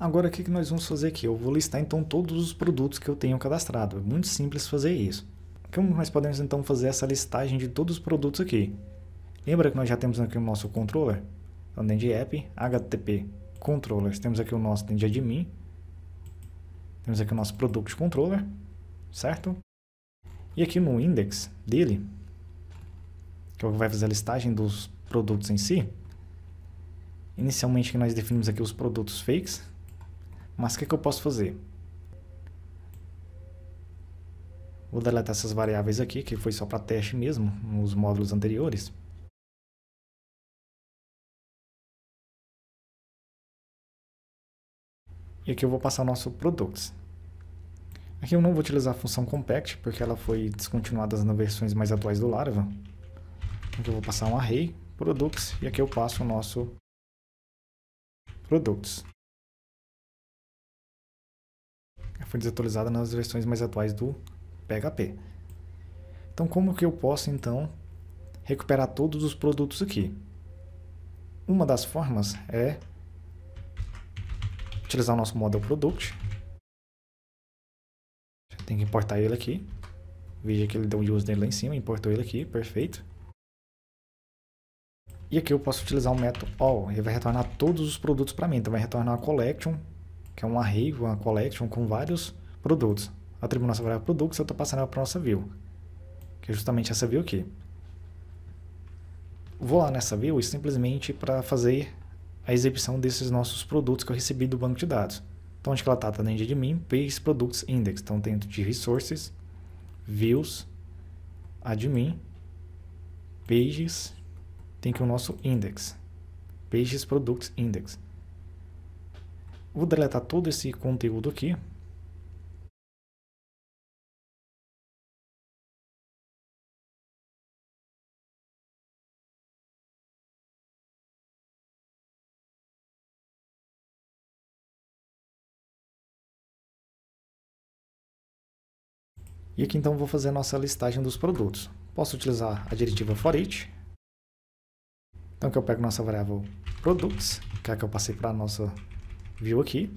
Agora o que nós vamos fazer aqui? Eu vou listar então todos os produtos que eu tenho cadastrado. É muito simples fazer isso. Como nós podemos então fazer essa listagem de todos os produtos aqui? Lembra que nós já temos aqui o nosso controller? Então dentro de app, HTTP controllers, temos aqui o nosso dentro de admin. Temos aqui o nosso product controller, certo? E aqui no index dele, que é vai fazer a listagem dos produtos em si, inicialmente nós definimos aqui os produtos fakes, mas o que, é que eu posso fazer? Vou deletar essas variáveis aqui, que foi só para teste mesmo, nos módulos anteriores. E aqui eu vou passar o nosso products. Aqui eu não vou utilizar a função compact, porque ela foi descontinuada nas versões mais atuais do Laravel. Aqui eu vou passar um array, products, e aqui eu passo o nosso products. É, foi desatualizada nas versões mais atuais do PHP. Então, como que eu posso, então, recuperar todos os produtos aqui? Uma das formas é utilizar o nosso model product. Tem que importar ele aqui. Veja que ele deu um use dele lá em cima, importou ele aqui, perfeito. E aqui eu posso utilizar o método all, ele vai retornar todos os produtos para mim. Então vai retornar a collection que é um array, uma collection com vários produtos. Atribuo nossa variável products, eu estou passando para a nossa view, que é justamente essa view aqui. Vou lá nessa view simplesmente para fazer a exibição desses nossos produtos que eu recebi do banco de dados. Então, onde que ela está? Está dentro de mim, page Products Index. Então, dentro de Resources, Views, Admin, Pages, tem que o nosso Index, Pages Products Index. Vou deletar todo esse conteúdo aqui. E aqui então vou fazer a nossa listagem dos produtos. Posso utilizar a diretiva for each. Então que eu pego nossa variável products, que é a que eu passei para a nossa viu aqui.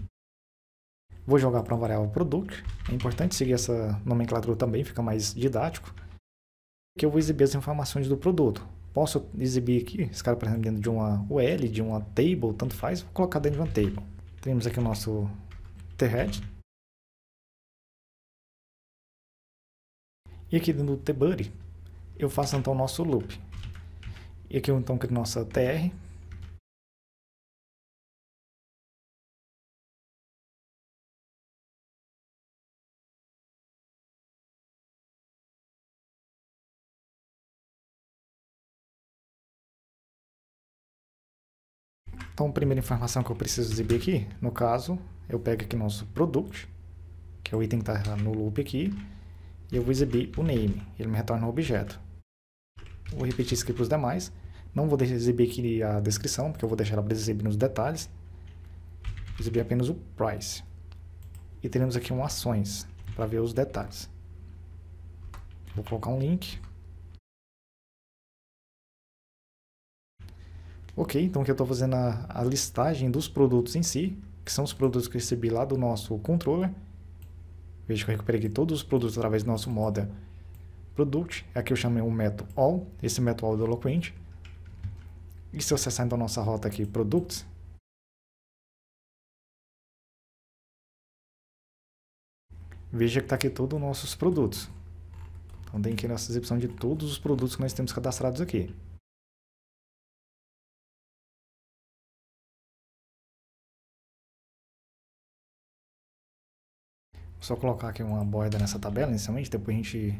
Vou jogar para uma variável product. É importante seguir essa nomenclatura também, fica mais didático. Aqui eu vou exibir as informações do produto. Posso exibir aqui, esse cara, por exemplo, dentro de uma UL, de uma table, tanto faz, vou colocar dentro de uma table. Temos aqui o nosso thread. E aqui dentro do tbuddy, eu faço então o nosso loop. E aqui então que nossa tr, Então, primeira informação que eu preciso exibir aqui, no caso, eu pego aqui nosso product, que é o item que está no loop aqui, e eu vou exibir o name, ele me retorna um objeto. Vou repetir isso aqui para os demais. Não vou exibir aqui a descrição, porque eu vou deixar ela para exibir nos detalhes. Exibir apenas o price. E teremos aqui um ações, para ver os detalhes. Vou colocar um link Ok, então o que eu estou fazendo é a, a listagem dos produtos em si, que são os produtos que eu recebi lá do nosso controller. Veja que eu recuperei aqui todos os produtos através do nosso model product. É aqui eu chamei o método all, esse método all do Eloquent. E se eu acessar então a nossa rota aqui, products, veja que está aqui todos os nossos produtos. Então tem aqui a nossa exibição de todos os produtos que nós temos cadastrados aqui. só colocar aqui uma borda nessa tabela inicialmente, depois a gente...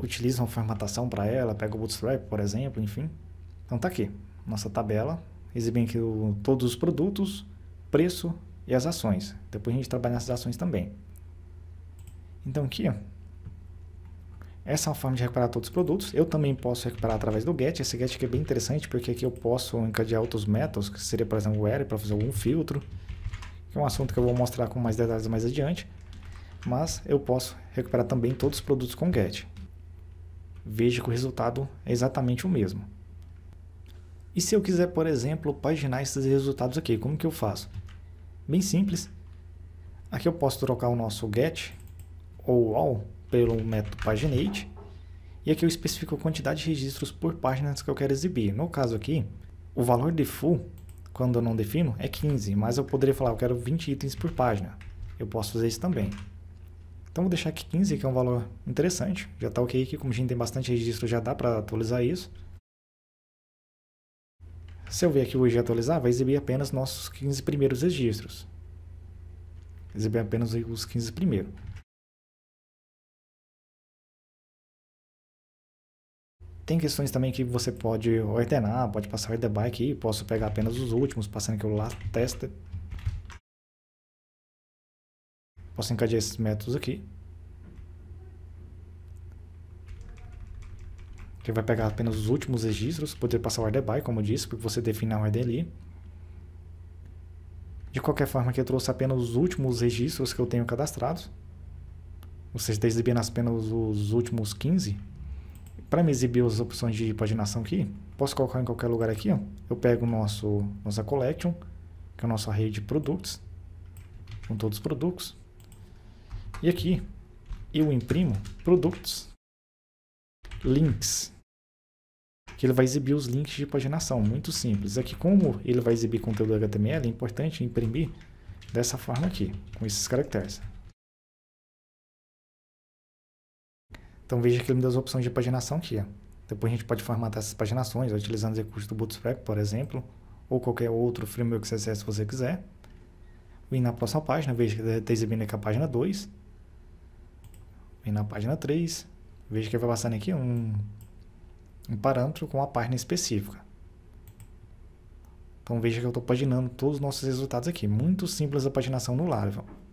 Utiliza uma formatação para ela, pega o Bootstrap, por exemplo, enfim. Então tá aqui, nossa tabela, exibem aqui o, todos os produtos, preço e as ações. Depois a gente trabalha nessas ações também. Então aqui, ó, essa é uma forma de recuperar todos os produtos. Eu também posso recuperar através do get. Esse get aqui é bem interessante porque aqui eu posso encadear outros métodos, que seria, por exemplo, o array para fazer algum filtro, que é um assunto que eu vou mostrar com mais detalhes mais adiante. Mas eu posso recuperar também todos os produtos com get. Veja que o resultado é exatamente o mesmo. E se eu quiser, por exemplo, paginar esses resultados aqui, como que eu faço? Bem simples. Aqui eu posso trocar o nosso get ou all pelo método paginate. E aqui eu especifico a quantidade de registros por página que eu quero exibir. No caso aqui, o valor de full, quando eu não defino, é 15, mas eu poderia falar, eu quero 20 itens por página. Eu posso fazer isso também. Então vou deixar aqui 15, que é um valor interessante. Já está ok aqui, como a gente tem bastante registro, já dá para atualizar isso. Se eu ver aqui hoje atualizar, vai exibir apenas nossos 15 primeiros registros. Exibir apenas os 15 primeiros. Tem questões também que você pode ordenar pode passar o by aqui, posso pegar apenas os últimos, passando aqui o last Posso encadear esses métodos aqui. Ele vai pegar apenas os últimos registros, poder passar o order by, como eu disse, porque você define a ordem ali. De qualquer forma, aqui eu trouxe apenas os últimos registros que eu tenho cadastrados. Ou seja, exibindo apenas os últimos 15 para me exibir as opções de paginação aqui, posso colocar em qualquer lugar aqui. Ó. Eu pego nosso, nossa collection, que é o nosso array de produtos, com todos os produtos. E aqui eu imprimo produtos, links, que ele vai exibir os links de paginação. Muito simples. Aqui é como ele vai exibir conteúdo HTML, é importante imprimir dessa forma aqui, com esses caracteres. Então veja que ele me deu as opções de paginação que Depois a gente pode formatar essas paginações, utilizando os recursos do Bootstrap, por exemplo, ou qualquer outro framework CSS que você quiser. Vim na próxima página, veja que está exibindo aqui a página 2. Vim na página 3, veja que vai passando aqui um, um parâmetro com a página específica. Então veja que eu estou paginando todos os nossos resultados aqui. Muito simples a paginação no Laravel.